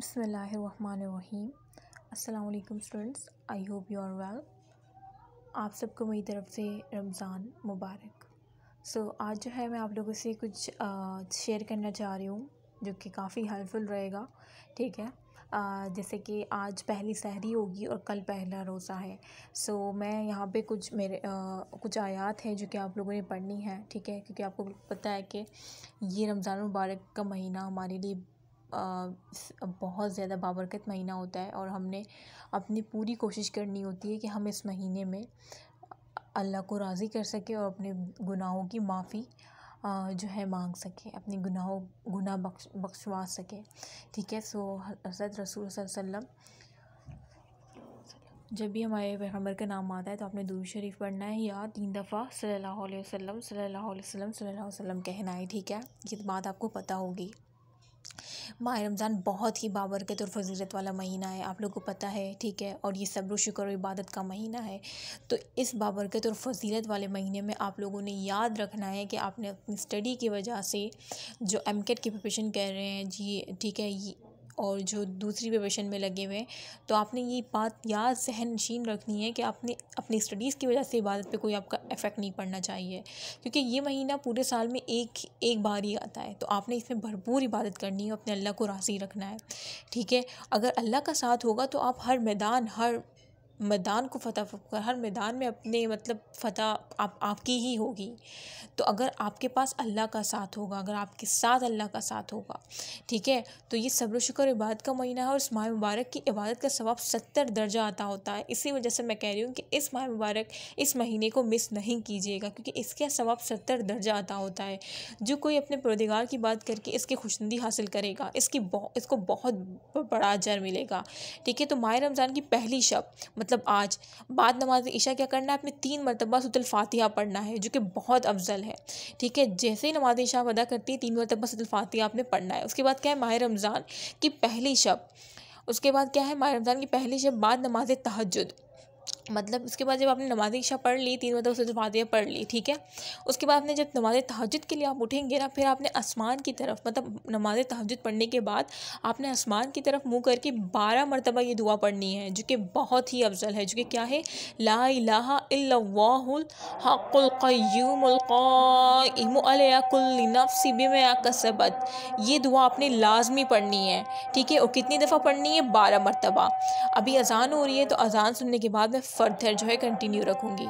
बसमीम अल्लाम students I hope you are well आप सबको मेरी तरफ से रमज़ान मुबारक सो so, आज जो है मैं आप लोगों से कुछ शेयर करना चाह रही हूँ जो कि काफ़ी हेल्पफुल रहेगा ठीक है आ, जैसे कि आज पहली सहरी होगी और कल पहला रोज़ा है सो so, मैं यहाँ पे कुछ मेरे आ, कुछ आयात हैं जो कि आप लोगों ने पढ़नी है ठीक है क्योंकि आपको पता है कि ये रमज़ान मुबारक का महीना हमारे लिए बहुत ज़्यादा बाबरकत महीना होता है और हमने अपनी पूरी कोशिश करनी होती है कि हम इस महीने में अल्लाह को राज़ी कर सकें और अपने गुनाहों की माफ़ी जो है मांग सके अपने गुनाहों गुनाह बख्श बख्शवा सके ठीक है सो हज़रत रसूल वसल्लम जब भी हमारे पैगम्बर का नाम आता है तो आपने दूर शरीफ पढ़ना है या तीन दफ़ा सल्लल्लाहु अलैहि वसल्लम सल्लल्लाहु अलैहि वसल्लम सल्लल्लाहु अलैहि वसल्लम कहना है ठीक है ये तो बात आपको पता होगी माह रमज़ान बहुत ही बाबरकत और फजीलत वाला महीना है आप लोगों को पता है ठीक है और ये सब्र शिक्र और इबादत का महीना है तो इस बाबरकत और फजीलत वाले महीने में आप लोगों ने याद रखना है कि आपने अपनी स्टडी की वजह से जो एम की प्रिपरेशन कर रहे हैं जी ठीक है और जो दूसरी प्रोफेशन में लगे हुए हैं तो आपने ये बात याद सहन नशीन रखनी है कि आपने अपनी स्टडीज़ की वजह से इबादत पे कोई आपका इफ़ेक्ट नहीं पड़ना चाहिए क्योंकि ये महीना पूरे साल में एक एक बार ही आता है तो आपने इसमें भरपूर इबादत करनी है अपने अल्लाह को राज़ी रखना है ठीक है अगर अल्लाह का साथ होगा तो आप हर मैदान हर मैदान को फतह कर हर मैदान में अपने मतलब फतह आप आपकी ही होगी तो अगर आपके पास अल्लाह का साथ होगा अगर आपके साथ अल्लाह का साथ होगा ठीक है तो ये सब्र शिक्र इबादत का महीना है और इस माह मुबारक की इबादत का स्वाब सत्तर दर्जा आता होता है इसी वजह से मैं कह रही हूँ कि इस माह मुबारक इस महीने को मिस नहीं कीजिएगा क्योंकि इसका स्वाब सत्तर दर्जा आता होता है जो कोई अपने परदगार की बात करके इसकी खुशंदी हासिल करेगा इसकी इसको बहुत बड़ा अजर मिलेगा ठीक है तो माह रमज़ान की पहली शब मतलब मतलब आज बाद नमाज ईशा क्या करना है आपने तीन मरतबा सतुल फ़ातिहा पढ़ना है जो कि बहुत अफजल है ठीक है जैसे ही नमाज ईशा अदा करती है तीन मरतबा सतुल फ़ातिहा आपने पढ़ना है उसके बाद क्या है माह रमज़ान की पहली शब उसके बाद क्या है माह रमज़ान की पहली शब बाद नमाज तहजद मतलब उसके बाद जब आपने नमाज इशा पढ़ ली तीन मतलब उसे फातिहा पढ़ ली ठीक है उसके बाद आपने जब नमाज तहजद के लिए आप उठेंगे ना फिर आपने आसमान की तरफ मतलब नमाज तहजद पढ़ने के बाद आपने आसमान की तरफ मुँह करके बारह मरतबा ये दुआ पढ़नी है जो कि बहुत ही अफजल है जो कि क्या है ला कसबत ये दुआ आपने लाजमी पढ़नी है ठीक है और कितनी दफ़ा पढ़नी है बारह मरतबा अभी अजान हो रही है तो अजान सुनने के बाद मैं फर्दर जो है कंटिन्यू रखूँगी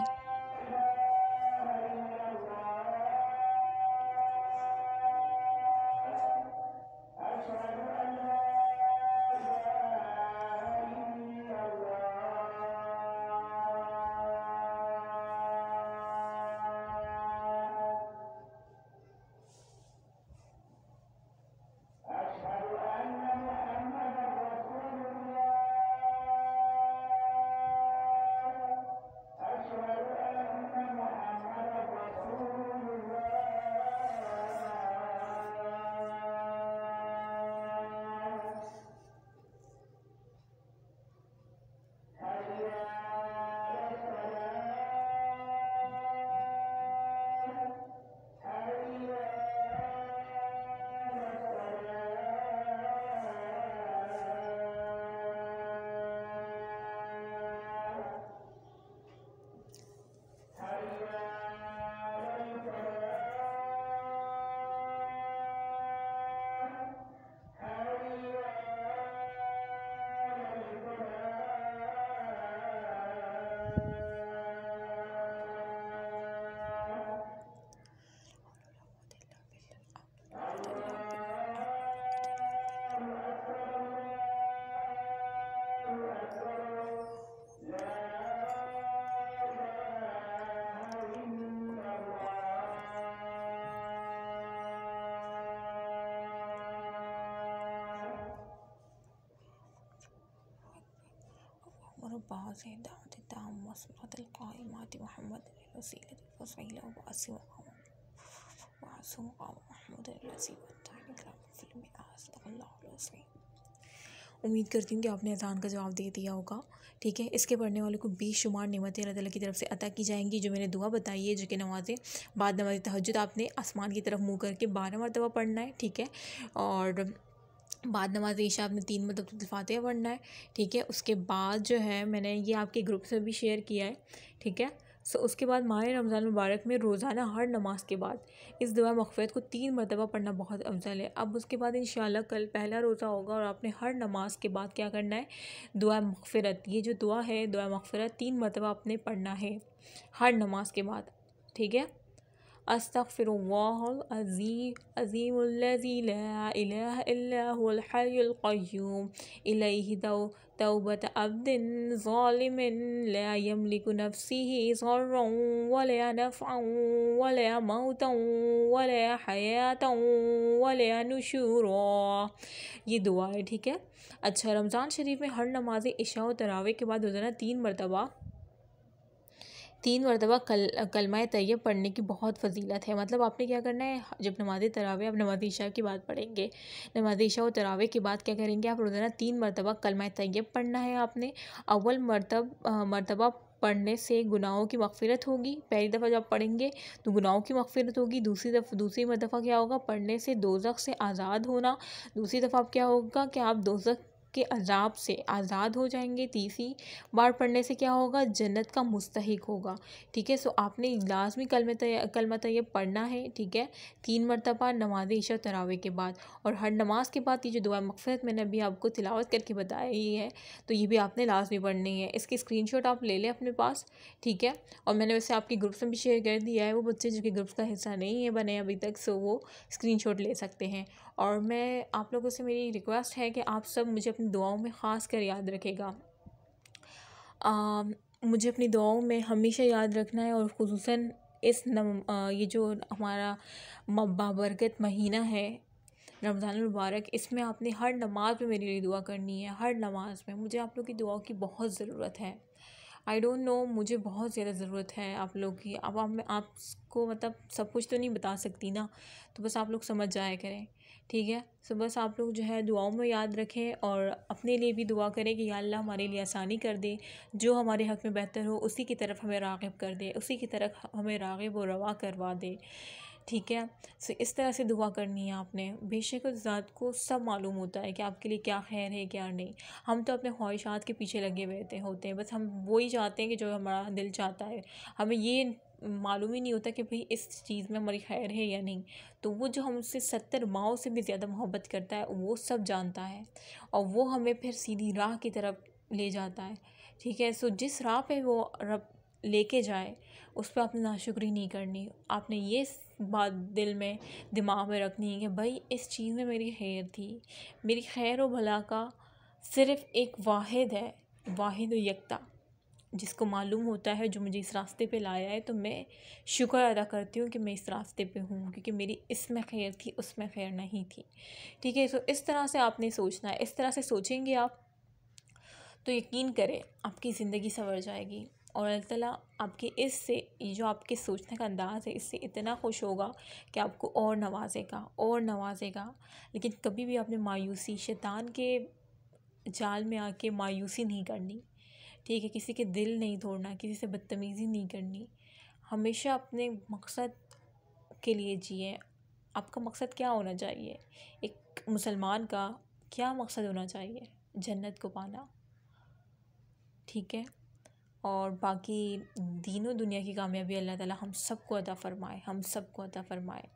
ورب هذه الدعوة التامة الصراط القائمة محمد الوسيلة الفصيلة وأسي وقوم وعسو وقوم محمود الذي والتعليم في المئة صدق الله العظيم उम्मीद करती हूँ कि आपने अजान का जवाब दे दिया होगा ठीक है इसके पढ़ने वाले को बेशुमार नमतें अल्लाह तला की तरफ से अता की जाएंगी जो मैंने दुआ बताई है जो कि नमाज़ें बाद नमाज तहजद आपने आसमान की तरफ मुंह करके बारह मरतबा पढ़ना है ठीक है और बाद नमाज ईशा आपने तीन मतलब फातह पढ़ना है ठीक है उसके बाद जो है मैंने ये आपके ग्रुप से भी शेयर किया है ठीक है सो so, उसके बाद माह रमज़ान मुबारक में रोज़ाना हर नमाज के बाद इस दुआ मकफ़ियत को तीन मरतबा पढ़ना बहुत अफजल है अब उसके बाद इन कल पहला रोज़ा होगा और आपने हर नमाज के बाद क्या करना है दुआ मकफरत ये जो दुआ है दुआ मकफरत तीन मरतबा आपने पढ़ना है हर नमाज के बाद ठीक है अस्तग़फ़िरुल्लाह अज़ीम अज़ीम अल्लाजीलाहल्लाहल्क़यूम तौबत अब्दिन ालिमिन ला यमलिक नफसी ज़र्रा वला नफ़ा वला मौता ये दुआ है ठीक है अच्छा रमज़ान शरीफ में हर नमाज इशा और तरावे के बाद रोज़ाना तीन मरतबा तीन मरतबा कल कलमाए तैयब पढ़ने की बहुत फजीलत है मतलब आपने क्या करना है जब नमाज तरावे आप नमाज ईशा की बात पढ़ेंगे नमाज ईशा और तरावे की बात क्या करेंगे आप रोज़ाना तीन मरतबा कलमा तैयब पढ़ना है आपने अव्वल मरतब मरतबा पढ़ने से गुनाहों की मगफरत होगी पहली दफ़ा जब पढ़ेंगे तो गुनाहों की मफफरत होगी दूसरी दफ़ा दूसरी मरतफ़ा क्या होगा पढ़ने से दोजख से आज़ाद होना दूसरी दफ़ा आप क्या होगा कि आप दोजख के अजाब से आज़ाद हो जाएंगे तीसरी बार पढ़ने से क्या होगा जन्नत का मुस्तक होगा ठीक है सो आपने लाजमी कलम कलम तैयब पढ़ना है ठीक है तीन मरतबा नमाज ईशा तरावे के बाद और हर नमाज के बाद ये जो दुआ मकसद मैंने अभी आपको तिलावत करके बताई है तो ये भी आपने लाजमी पढ़नी है इसकी शॉट आप ले लें अपने पास ठीक है और मैंने वैसे आपके ग्रुप्स में भी शेयर कर दिया है वो बच्चे जो कि ग्रुप्स का हिस्सा नहीं है बने अभी तक सो वो स्क्रीन ले सकते हैं और मैं आप लोगों से मेरी रिक्वेस्ट है कि आप सब मुझे अपनी दुआओं में ख़ास कर याद रखेगा मुझे अपनी दुआओं में हमेशा याद रखना है और खसूस इस नम ये जो हमारा बाबरकत महीना है रमज़ान मुबारक इसमें आपने हर नमाज में मेरे लिए दुआ करनी है हर नमाज में मुझे आप लोग की दुआओं की बहुत ज़रूरत है आई डोंट नो मुझे बहुत ज़्यादा ज़रूरत है आप लोग की अब आप मैं आपको मतलब सब कुछ तो नहीं बता सकती ना तो बस आप लोग समझ जाया करें ठीक है सो बस आप लोग जो है दुआओं में याद रखें और अपने लिए भी दुआ करें कि या अल्लाह हमारे लिए आसानी कर दे जो हमारे हक़ में बेहतर हो उसी की तरफ हमें रागब कर दे उसी की तरफ हमें रागब और रवा करवा दे ठीक है सो इस तरह से दुआ करनी है आपने बेशक ज़ात को सब मालूम होता है कि आपके लिए क्या खैर है क्या नहीं हम तो अपने ख्वाहिशात के पीछे लगे हुए होते हैं बस हम वही चाहते हैं कि जो हमारा दिल चाहता है हमें ये मालूम ही नहीं होता कि भाई इस चीज़ में हमारी खैर है या नहीं तो वो जो हमसे सत्तर माओ से भी ज़्यादा मोहब्बत करता है वो सब जानता है और वो हमें फिर सीधी राह की तरफ ले जाता है ठीक है सो जिस राह पे वो रब लेके जाए उस पर आपने नाशुक्री नहीं करनी आपने ये बात दिल में दिमाग में रखनी है कि भाई इस चीज़ में मेरी खैर थी मेरी खैर व भला का सिर्फ़ एक वाहिद है वाहिद यकता जिसको मालूम होता है जो मुझे इस रास्ते पे लाया है तो मैं शुक्र अदा करती हूँ कि मैं इस रास्ते पे हूँ क्योंकि मेरी इसमें खैर थी उसमें खैर नहीं थी ठीक है तो इस तरह से आपने सोचना है इस तरह से सोचेंगे आप तो यकीन करें आपकी ज़िंदगी संवर जाएगी और अल्लाह ताला आपके इससे जो आपके सोचने का अंदाज़ है इससे इतना खुश होगा कि आपको और नवाजेगा और नवाजेगा लेकिन कभी भी आपने मायूसी शैतान के जाल में आके मायूसी नहीं करनी ठीक है किसी के दिल नहीं तोड़ना किसी से बदतमीज़ी नहीं करनी हमेशा अपने मकसद के लिए जिए आपका मकसद क्या होना चाहिए एक मुसलमान का क्या मकसद होना चाहिए जन्नत को पाना ठीक है और बाकी दीनों दुनिया की कामयाबी अल्लाह ताला हम सबको अदा फ़रमाए हम सबको अदा फ़रमाए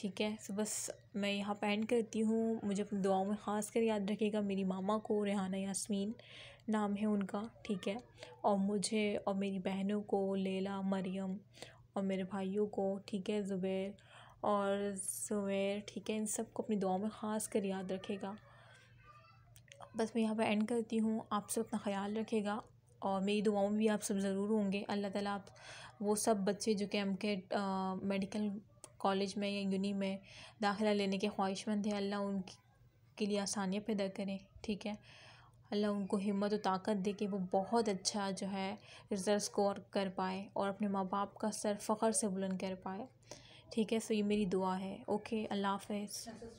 ठीक है तो बस मैं यहाँ एंड करती हूँ मुझे अपनी दुआओं में ख़ास कर याद रखेगा मेरी मामा को रेहाना यासमीन नाम है उनका ठीक है और मुझे और मेरी बहनों को लेला मरियम और मेरे भाइयों को ठीक है ज़ुबैर और ज़ुबैर ठीक है इन सबको अपनी दुआ में ख़ास कर याद रखेगा बस मैं यहाँ पर एंड करती हूँ आप सब अपना ख्याल रखेगा और मेरी दुआओं में भी आप सब ज़रूर होंगे अल्लाह ताला आप वो सब बच्चे जो कि एम के मेडिकल कॉलेज में या यूनी में दाखिला लेने के ख्वाहिशमंद हैं अल्लाह उनके लिए आसानियाँ पैदा करें ठीक है अल्लाह उनको हिम्मत और ताकत दे कि वो बहुत अच्छा जो है रिज़ल्ट स्कोर कर पाए और अपने माँ बाप का सर फ़ख्र से बुलंद कर पाए ठीक है सो ये मेरी दुआ है ओके अल्लाह हाफ़